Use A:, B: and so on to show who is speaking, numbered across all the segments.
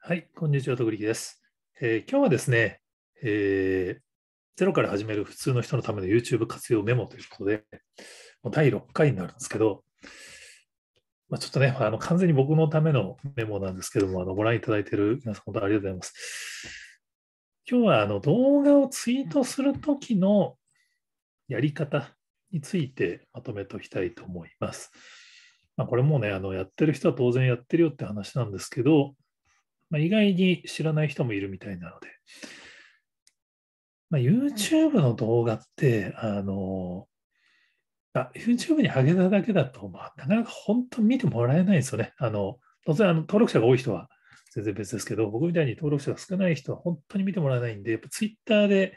A: はい、こんにちは、徳力です、えー、今日はですね、えー、ゼロから始める普通の人のための YouTube 活用メモということで、もう第6回になるんですけど、まあ、ちょっとね、あの完全に僕のためのメモなんですけども、あのご覧いただいている皆さん、本当ありがとうございます。今日はあの動画をツイートするときのやり方についてまとめておきたいと思います。まあ、これもね、あのやってる人は当然やってるよって話なんですけど、まあ、意外に知らない人もいるみたいなので、まあ、YouTube の動画って、あの、あ YouTube に上げただけだと、まあ、なかなか本当見てもらえないですよね。あの、当然あの登録者が多い人は全然別ですけど、僕みたいに登録者が少ない人は本当に見てもらえないんで、やっぱ Twitter で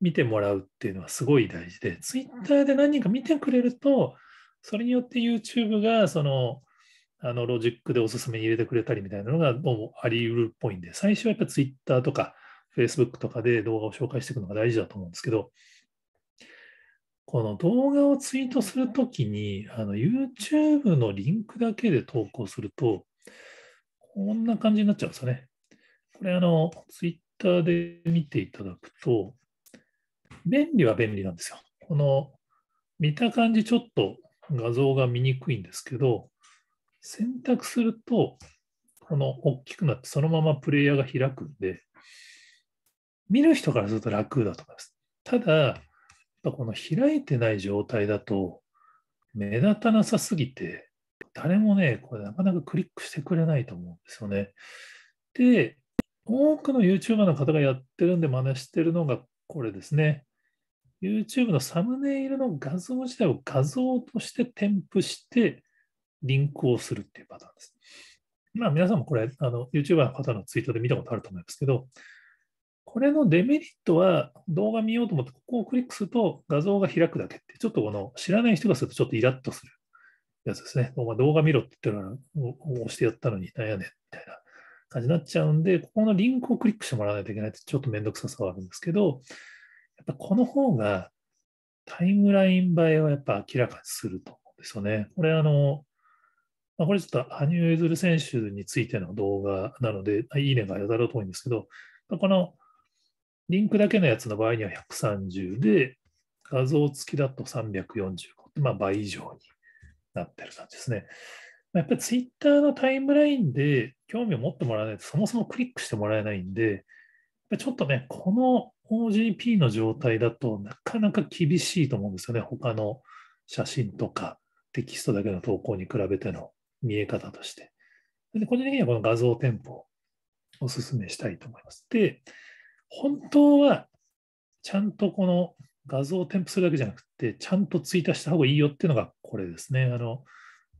A: 見てもらうっていうのはすごい大事で、Twitter で何人か見てくれると、それによって YouTube がそのあのロジックでおすすめに入れてくれたりみたいなのがどうもあり得るっぽいんで、最初はやっぱ Twitter とか Facebook とかで動画を紹介していくのが大事だと思うんですけど、この動画をツイートするときに、あの YouTube のリンクだけで投稿すると、こんな感じになっちゃうんですよね。これ、あの、Twitter で見ていただくと、便利は便利なんですよ。この見た感じちょっと画像が見にくいんですけど、選択すると、この大きくなってそのままプレイヤーが開くんで、見る人からすると楽だと思います。ただ、この開いてない状態だと目立たなさすぎて、誰もね、これなかなかクリックしてくれないと思うんですよね。で、多くの YouTuber の方がやってるんで真似してるのがこれですね。YouTube のサムネイルの画像自体を画像として添付して、リンクをするっていうパターンです。まあ皆さんもこれ、あの、YouTuber の方のツイートで見たことあると思いますけど、これのデメリットは動画見ようと思ってここをクリックすると画像が開くだけって、ちょっとこの知らない人がするとちょっとイラッとするやつですね。お前動画見ろって言ったら押してやったのになんやねんみたいな感じになっちゃうんで、ここのリンクをクリックしてもらわないといけないってちょっとめんどくささはあるんですけど、やっぱこの方がタイムライン映えはやっぱ明らかにすると思うんですよね。これあの、まあ、これちょっと羽生結弦選手についての動画なので、いいねがやたらと多いんですけど、このリンクだけのやつの場合には130で、画像付きだと345って、まあ、倍以上になってる感じですね。やっぱりツイッターのタイムラインで興味を持ってもらわないと、そもそもクリックしてもらえないんで、ちょっとね、この OGP の状態だとなかなか厳しいと思うんですよね。他の写真とかテキストだけの投稿に比べての見え方として。で個人的にはこの画像添付をお勧めしたいと思います。で、本当はちゃんとこの画像を添付するだけじゃなくて、ちゃんと追加した方がいいよっていうのがこれですね。あの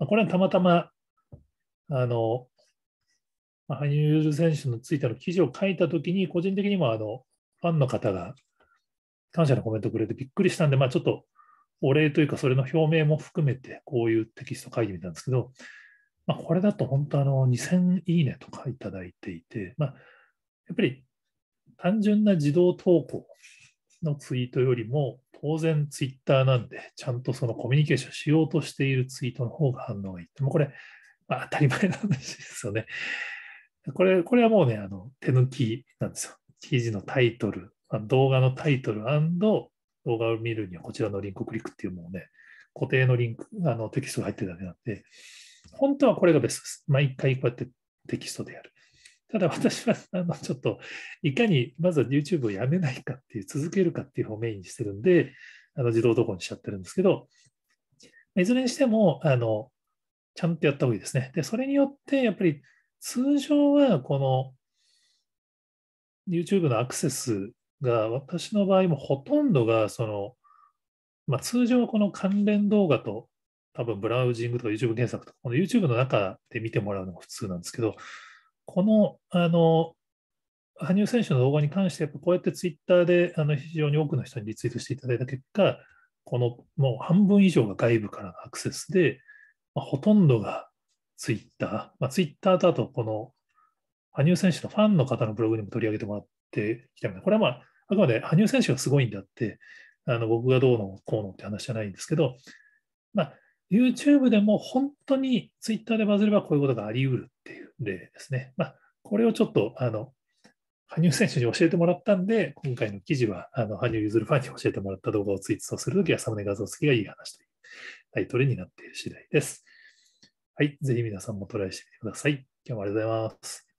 A: これはたまたま、あの、羽生結弦選手のツイッターの記事を書いたときに、個人的にもあのファンの方が感謝のコメントくれてびっくりしたんで、まあ、ちょっとお礼というか、それの表明も含めて、こういうテキスト書いてみたんですけど、まあ、これだと本当あの2000いいねとかいただいていて、まあ、やっぱり単純な自動投稿のツイートよりも当然ツイッターなんでちゃんとそのコミュニケーションしようとしているツイートの方が反応がいいってもうこれ、まあ、当たり前の話ですよね。これこれはもうねあの手抜きなんですよ。記事のタイトル、まあ、動画のタイトル動画を見るにはこちらのリンクをクリックっていうもうね固定のリンクあのテキストが入ってるだけなんで本当はこれがベストです。毎回こうやってテキストでやる。ただ私はあのちょっといかにまずは YouTube をやめないかっていう続けるかっていう方をメインにしてるんであの自動投稿にしちゃってるんですけどいずれにしてもあのちゃんとやった方がいいですね。でそれによってやっぱり通常はこの YouTube のアクセスが私の場合もほとんどがその、まあ、通常この関連動画と多分ブラウジングとか YouTube 検索とか、この YouTube の中で見てもらうのが普通なんですけど、この、あの、羽生選手の動画に関して、こうやって Twitter であの非常に多くの人にリツイートしていただいた結果、このもう半分以上が外部からのアクセスで、まあ、ほとんどが Twitter、まあ、Twitter とあとこの羽生選手のファンの方のブログにも取り上げてもらってきたみたいな、これはまあ、あくまで羽生選手がすごいんだって、あの僕がどうのこうのって話じゃないんですけど、まあ、YouTube でも本当に Twitter でバズればこういうことがあり得るっていう例ですね。まあ、これをちょっと、あの、羽生選手に教えてもらったんで、今回の記事は、あの、羽生結弦ファンに教えてもらった動画をツイートするときは、サムネ画像付きがいい話というタイトルになっている次第です。はい。ぜひ皆さんもトライしてみてください。今日もありがとうございます。